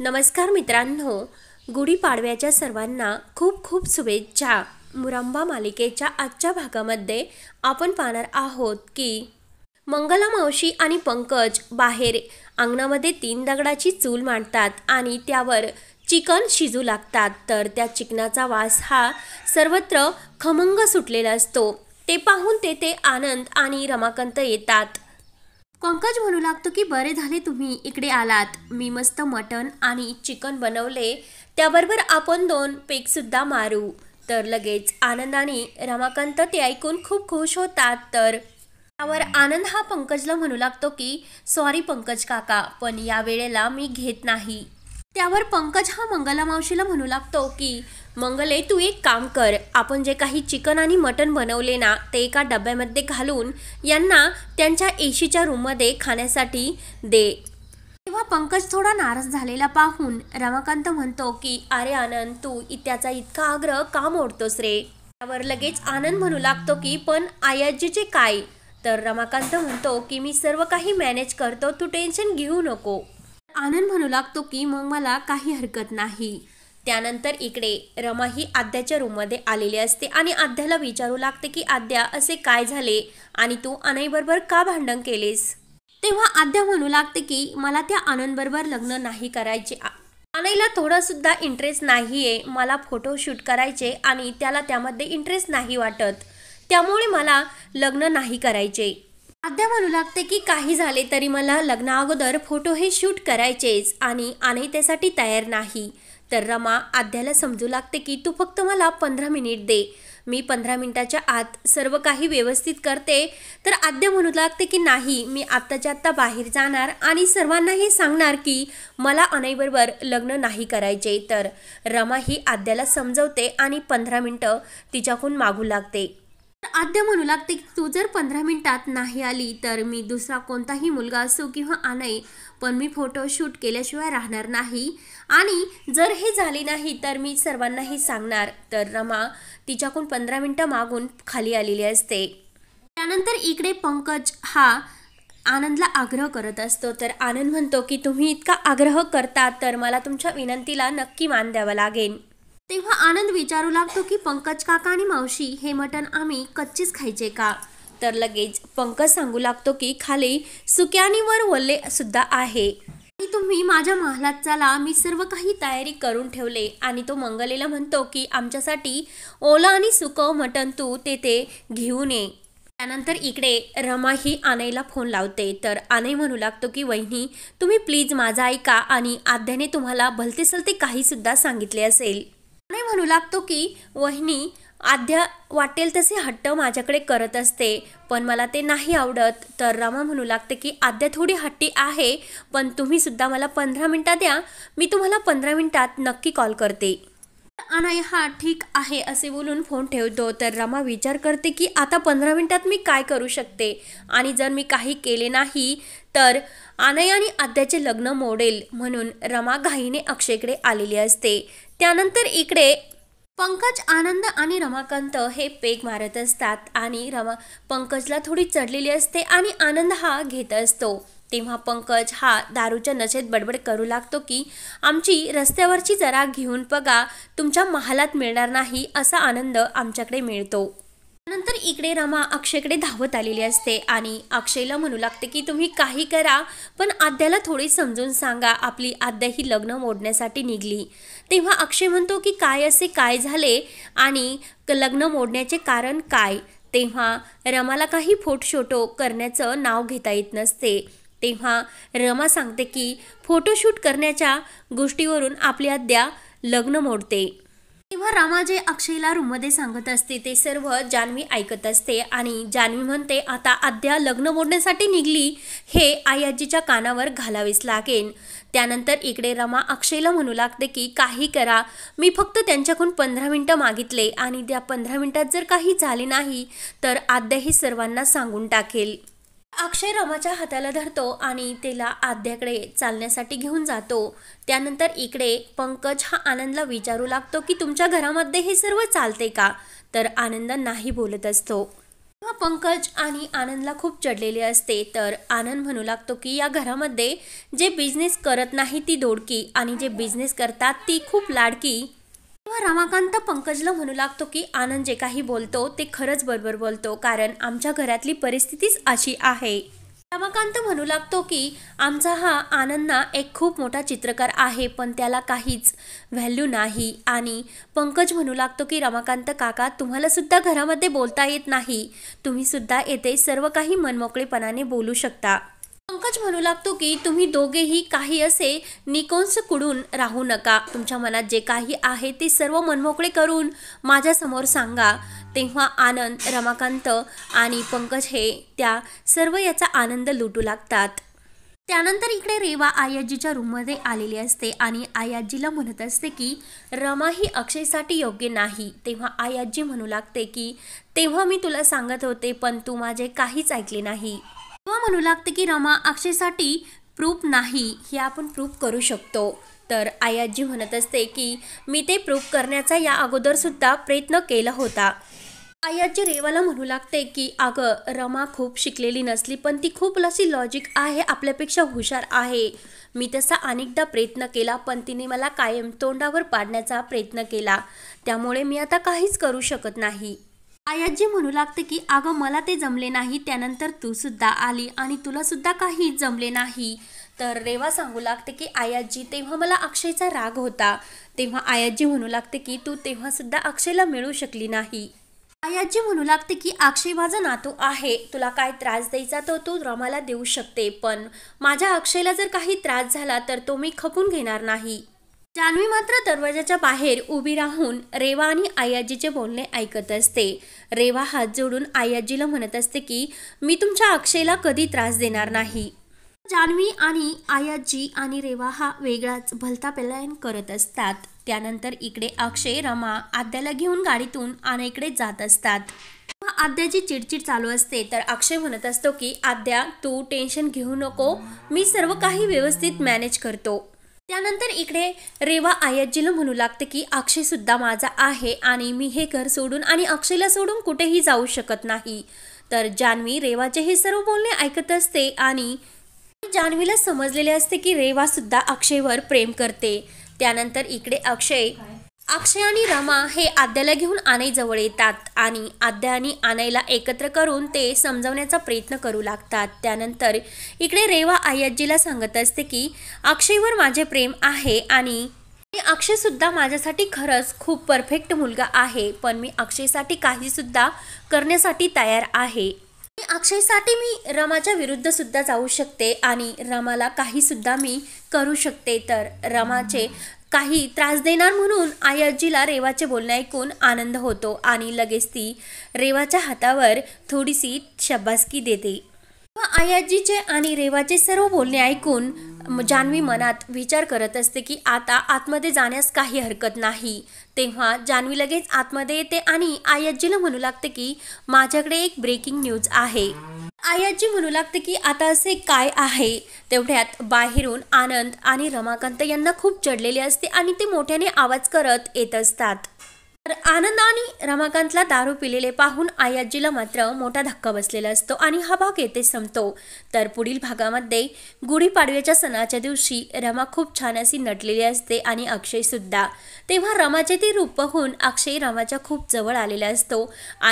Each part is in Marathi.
नमस्कार मित्रांनो गुढीपाडव्याच्या सर्वांना खूप खूप शुभेच्छा मुरंबा मालिकेच्या आजच्या भागामध्ये आपण पाहणार आहोत की मंगला मावशी आणि पंकज बाहेर अंगणामध्ये तीन दगडाची चूल मांडतात आणि त्यावर चिकन शिजू लागतात तर त्या चिकनाचा वास हा सर्वत्र खमंग सुटलेला असतो ते पाहून तेथे आनंद आणि रमाकांत येतात पंकज म्हणू लागतो की बरे झाले तुम्ही इकडे आलात मी मस्त मटन आणि चिकन बनवले त्याबरोबर आपण दोन पेकसुद्धा मारू तर लगेच आनंदाने रमाकांत ते ऐकून खूप खुश होतात तर त्यावर आनंद हा पंकजला म्हणू लागतो की सॉरी पंकज काका पण या वेळेला मी घेत नाही त्यावर पंकज हा मंगला मावशीला म्हणू लागतो की मंगले तू एक काम कर आपण जे काही चिकन आणि मटन बनवले ना ते एका डब्यामध्ये घालून यांना त्यांच्या एशीच्या रूममध्ये खाण्यासाठी दे तेव्हा पंकज थोडा नाराज झालेला पाहून रमाकांत म्हणतो की अरे आनंद तू इत्याचा इतका आग्रह का मोडतोस रे त्यावर लगेच आनंद म्हणू लागतो की पण आयाजीचे काय तर रमाकांत म्हणतो की मी सर्व काही मॅनेज करतो तू टेन्शन घेऊ नको आनंद म्हणू लागतो की मग मला काही हरकत नाही त्यानंतर इकडे रमा ही आद्याच्या रूममध्ये आलेली असते आणि आद्याला विचारू लागते की आद्या असे काय झाले आणि तू अनईबरोबर का भांडण केलेस तेव्हा आद्या म्हणू लागते की मला त्या आनंदबरोबर लग्न नाही करायचे थोडा थोडासुद्धा इंटरेस्ट नाही आहे मला फोटोशूट करायचे आणि त्याला त्यामध्ये इंटरेस्ट नाही वाटत त्यामुळे मला लग्न नाही करायचे आद्या म्हणू लागते की काही झाले तरी मला लग्ना अगोदर फोटो हे शूट करायचेच आणि आणि त्यासाठी तयार नाही तर रमा आद्याला समजू लागते की तू फक्त मला पंधरा मिनिट दे मी पंधरा मिनिटाच्या आत सर्व काही व्यवस्थित करते तर आद्य म्हणू लागते की नाही मी आत्ताच्या आत्ता बाहेर जाणार आणि सर्वांना हे सांगणार की मला अनैबरोबर लग्न नाही करायचे तर रमा ही आद्याला समजवते आणि पंधरा मिनटं तिच्याकडून मागू लागते आद्य म्हणू लागते की तू जर पंधरा मिनिटात नाही आली तर मी दुसरा कोणताही मुलगा असो किंवा आणई पण मी फोटो शूट केल्याशिवाय राहणार नाही आणि जर हे झाले नाही तर मी सर्वांनाही सांगणार तर रमा तिच्याकडून पंधरा मिनटं मागून खाली आलेली असते त्यानंतर इकडे पंकज हा आनंदला आग्रह करत असतो तर आनंद म्हणतो की तुम्ही इतका आग्रह करता तर मला तुमच्या विनंतीला नक्की मान द्यावा लागेल तेव्हा आनंद विचारू लागतो की पंकज काका आणि मावशी हे मटण आम्ही कच्चीच खायचे का तर लगेच पंकज सांगू लागतो की खाली सुक्यानीवर वल्ले सुद्धा आहे आणि तुम्ही माझ्या महालात चला मी सर्व काही तयारी करून ठेवले आणि तो मंगलेला म्हणतो की आमच्यासाठी ओला आणि सुकं मटण तू तेथे घेऊन ये त्यानंतर इकडे रमाही आनईला फोन लावते तर आनई म्हणू लागतो की वहिनी तुम्ही प्लीज माझा ऐका आणि आद्याने तुम्हाला भलते सलते काहीसुद्धा सांगितले असेल नाही म्हणू लागतो की वहिनी आद्या वाटेल तसे हट्ट माझ्याकडे करत असते पण मला ते नाही आवडत तर रामा म्हणू लागते की आद्या थोडी हट्टी आहे पण तुम्ही सुद्धा मला पंधरा मिनटात द्या मी तुम्हाला पंधरा मिनटात नक्की कॉल करते अनय हा ठीक आहे असे बोलून फोन ठेवतो तर रमा विचार करते की आता पंधरा मिनटात मी काय करू शकते आणि जर मी काही केले नाही तर अनय आणि आद्याचे लग्न मोडेल म्हणून रमा घाईने अक्षयकडे आलेली असते त्यानंतर इकडे पंकज आनंद आणि रमाकांत हे पेग मारत असतात आणि रमा पंकजला थोडी चढलेली असते आणि आनंद हा घेत असतो तेव्हा पंकज हा दारूच्या नशेत बडबड करू लागतो की आमची रस्त्यावरची जरा घेऊन बघा तुमच्या महालात मिळणार नाही असा आनंद आमच्याकडे मिळतो नंतर इकडे रमा अक्षयकडे धावत आलेली असते आणि अक्षयला म्हणू लागते की तुम्ही काही करा पण आद्याला थोडी समजून सांगा आपली आद्या ही लग्न मोडण्यासाठी निघली तेव्हा अक्षय म्हणतो की काय असे काय झाले आणि लग्न मोडण्याचे कारण काय तेव्हा रमाला काही फोटोशोटो करण्याचं नाव घेता येत नसते तेव्हा रमा सांगते की फोटोशूट करण्याच्या गोष्टीवरून आपली आद्या लग्न मोडते तेव्हा रामा जे अक्षयला रूममध्ये सांगत असते ते सर्व जान्हवी ऐकत असते आणि जान्हवी म्हणते आता आद्या लग्न मोडण्यासाठी निघली हे आयाजीच्या कानावर घालावेच लागेल त्यानंतर इकडे रमा अक्षयला म्हणू लागते की काही करा मी फक्त त्यांच्याकडून पंधरा मिनटं मागितले आणि त्या पंधरा मिनटात जर काही झाले नाही तर आद्याही सर्वांना सांगून टाकेल अक्षय रामाच्या हाताला धरतो आणि त्याला आद्याकडे चालण्यासाठी घेऊन जातो त्यानंतर इकडे पंकज हा आनंदला विचारू लागतो की तुमच्या घरामध्ये हे सर्व चालते का तर आनंद नाही बोलत असतो पंकज आणि आनंदला खूप चढलेले असते तर आनंद म्हणू लागतो की या घरामध्ये जे बिझनेस करत नाही ती दोडकी आणि जे बिझनेस करतात ती खूप लाडकी तेव्हा रमाकांत पंकजला म्हणू लागतो की आनंद जे काही बोलतो ते खरंच बरोबर बोलतो कारण आमच्या घरातली परिस्थितीच अशी आहे रमाकांत म्हणू लागतो की आमचा हा आनंदना एक खूप मोठा चित्रकार आहे पण त्याला काहीच व्हॅल्यू नाही आणि पंकज म्हणू लागतो की रमाकांत काका तुम्हाला सुद्धा घरामध्ये बोलता येत नाही तुम्ही सुद्धा येथे सर्व काही मनमोकळेपणाने बोलू शकता पंकज म्हणू लागतो की तुम्ही दोघेही काही असे निकोन्स कुडून राहू नका तुमच्या मनात जे काही आहे ते सर्व मनमोकळे करून माझ्यासमोर सांगा तेव्हा आनंद रमाकांत आणि पंकज हे त्या सर्व याचा आनंद लुटू लागतात त्यानंतर इकडे रेवा आयाजीच्या रूममध्ये आलेली असते आणि आयाजीला म्हणत असते की रमा ही अक्षयसाठी योग्य नाही तेव्हा आयाजी म्हणू लागते की तेव्हा मी तुला सांगत होते पण तू माझे काहीच ऐकले नाही किंवा म्हणू लागते की रमा अक्षयसाठी प्रूफ नाही हे आपण प्रूफ करू शकतो तर आयाजी म्हणत असते की मी ते प्रूफ करण्याचा या अगोदरसुद्धा प्रयत्न केला होता आयाजी रेवाला म्हणू लागते की अगं रमा खूप शिकलेली नसली पण ती खूप लसी लॉजिक आहे आपल्यापेक्षा हुशार आहे मी तसा अनेकदा प्रयत्न केला पण तिने मला कायम तोंडावर पाडण्याचा प्रयत्न केला त्यामुळे मी आता काहीच करू शकत नाही आयाजी म्हणू लागते की अगं मला ते जमले नाही त्यानंतर तू सुद्धा आली आणि तुला सुद्धा काही जमले नाही तर रेवा सांगू लागते की आयाजी तेव्हा मला अक्षयचा राग होता तेव्हा आयाजी म्हणू लागते की तू तेव्हा सुद्धा अक्षयला मिळू शकली नाही आयाजी म्हणू लागते की अक्षय माझा नातू आहे तुला काय त्रास द्यायचा तो तू रमाला देऊ शकते पण माझ्या अक्षयला जर काही त्रास झाला तर तो मी खपून घेणार नाही जान्हवी मात्र दरवाजाच्या बाहेर उभी राहून रेवा आणि आयाजीचे बोलणे ऐकत असते रेवा हात जोडून आयाजीला म्हणत असते की मी तुमच्या अक्षयला कधी त्रास देणार नाही जान्हवी आणि आयाजी आणि रेवा हा वेगळाच भलता पलायन करत असतात त्यानंतर इकडे अक्षय रमा आद्याला घेऊन गाडीतून इकडे जात असतात आद्याची चिडचिड चालू असते तर अक्षय म्हणत असतो की आद्या तू टेन्शन घेऊ नको मी सर्व काही व्यवस्थित मॅनेज करतो त्यानंतर इकडे रेवा आयाजीला म्हणू लागते की अक्षय सुद्धा माझा आहे आणि मी हे घर सोडून आणि अक्षयला सोडून कुठेही जाऊ शकत नाही तर जान्हवी रेवाचे हे सर्व बोलणे ऐकत असते आणि जान्हवीला समजलेले असते की रेवा सुद्धा अक्षयवर प्रेम करते त्यानंतर इकडे अक्षय अक्षय आणि रमा हे आद्याला घेऊन आनईजवळ येतात आणि आद्या आणि आनईला एकत्र करून ते समजवण्याचा प्रयत्न करू लागतात त्यानंतर इकडे रेवा आयाजीला सांगत असते की अक्षयवर माझे प्रेम आहे आणि अक्षयसुद्धा माझ्यासाठी खरंच खूप परफेक्ट मुलगा आहे पण मी अक्षयसाठी काहीसुद्धा करण्यासाठी तयार आहे अक्षयसाठी मी रमाच्या विरुद्ध सुद्धा जाऊ शकते आणि रमाला काहीसुद्धा मी करू शकते तर रमाचे काही त्रास देणार म्हणून आयाजीला रेवाचे बोलणे ऐकून आनंद होतो आणि लगेच ती रेवाच्या हातावर थोडीशी शब्बासकी देते आयाजीचे आणि रेवाचे सर्व बोलणे ऐकून जान्हवी मनात विचार करत असते की आता आतमध्ये जाण्यास काही हरकत नाही तेव्हा जान्हवी लगेच आतमध्ये येते आणि आयाजीला म्हणू लागते की माझ्याकडे एक ब्रेकिंग न्यूज आहे आयाजी म्हणू लागते की आता असे काय आहे तेवढ्यात बाहेरून आनंद आणि रमाकांत यांना खूप चढलेले असते आणि ते मोठ्याने आवाज करत येत असतात तर आनंदाने रमाकांतला दारू पिलेले पाहून आयाजीला मात्र मोठा धक्का बसलेला असतो आणि हा भाग येथे संपतो तर पुढील भागामध्ये गुढीपाडव्याच्या सणाच्या दिवशी रमा खूप छान अशी नटलेली असते आणि अक्षयसुद्धा तेव्हा रमाचे ते रूप पाहून अक्षय रमाच्या खूप जवळ आलेला असतो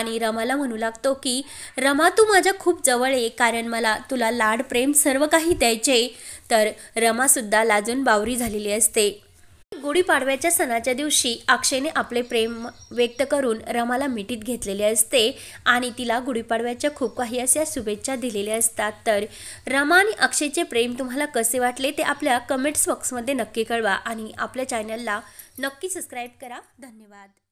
आणि रमाला म्हणू लागतो की रमा तू माझ्या खूप जवळ आहे कारण मला तुला लाड प्रेम सर्व काही द्यायचे तर रमासुद्धा लाजून बावरी झालेली असते गुढीपाडव्याच्या सणाच्या दिवशी अक्षयने आपले प्रेम व्यक्त करून रमाला मिठीत घेतलेले असते आणि तिला गुढीपाडव्याच्या खूप काही अशा शुभेच्छा दिलेल्या असतात तर रमा आणि अक्षयचे प्रेम तुम्हाला कसे वाटले ते आपल्या कमेंट्स बॉक्समध्ये नक्की कळवा आणि आपल्या चॅनलला नक्की सबस्क्राईब करा धन्यवाद